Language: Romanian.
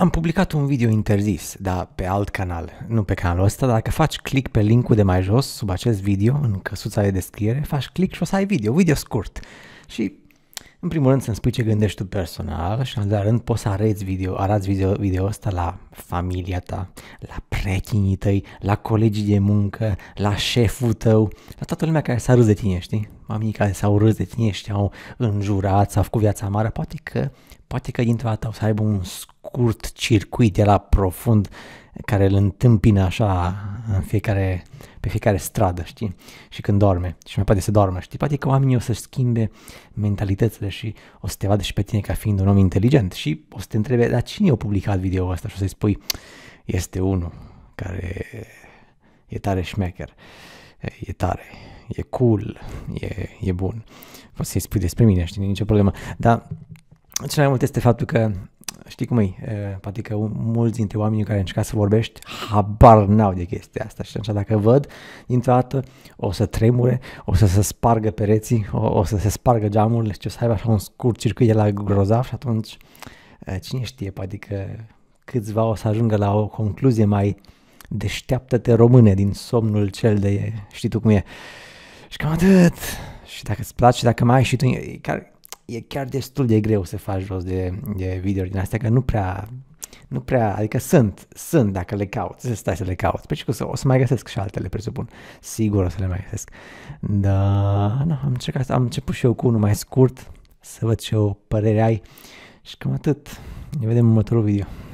Am publicat un video interzis, dar pe alt canal, nu pe canalul ăsta, dar dacă faci click pe linkul de mai jos, sub acest video, în căsuța de descriere, faci click și o să ai video, video scurt. Și în primul rând să-mi spui ce gândești tu personal și în al doilea rând poți să arăți video, arăți video, video ăsta la familia ta, la prietenii tăi, la colegii de muncă, la șeful tău, la toată lumea care s-a râs de tine, știi? Oamenii care s-au râs de tine și au înjurat, s-au făcut viața amară, poate că, poate că dintr-o dată o să aibă un scurt circuit de la profund care îl întâmpină așa în fiecare, pe fiecare stradă, știi? Și când dorme și mai poate să doarmă, știi? Poate că oamenii o să-și schimbe mentalitățile și o să te vadă și pe tine ca fiind un om inteligent și o să te întrebe, dar cine a publicat video ăsta? Și o să-i spui, este unul care e tare șmecher, e tare, e cool, e, e bun. Poți să-i spui despre mine, știi, nicio problemă. Dar cel mai mult este faptul că știi cum e, poate că mulți dintre oamenii care încerca să vorbești habar n-au de chestia asta și atunci dacă văd dintr-o dată o să tremure, o să se spargă pereții, o, o să se spargă geamurile și o să aibă așa un scurt circuit de la grozav și atunci cine știe, poate că câțiva o să ajungă la o concluzie mai deșteaptă-te române din somnul cel de știi tu cum e. Și cam atât. Și dacă îți place, dacă mai ai și tu, care, e chiar destul de greu să faci jos de, de video din astea, că nu prea, nu prea, adică sunt, sunt dacă le cauți, să stai să le cauți. Pe ce o să, o să mai găsesc și altele, presupun. Sigur o să le mai găsesc. Dar, nu, am, încercat, am început și eu cu unul mai scurt, să văd ce o părere ai. Și cam atât. Ne vedem în următorul video.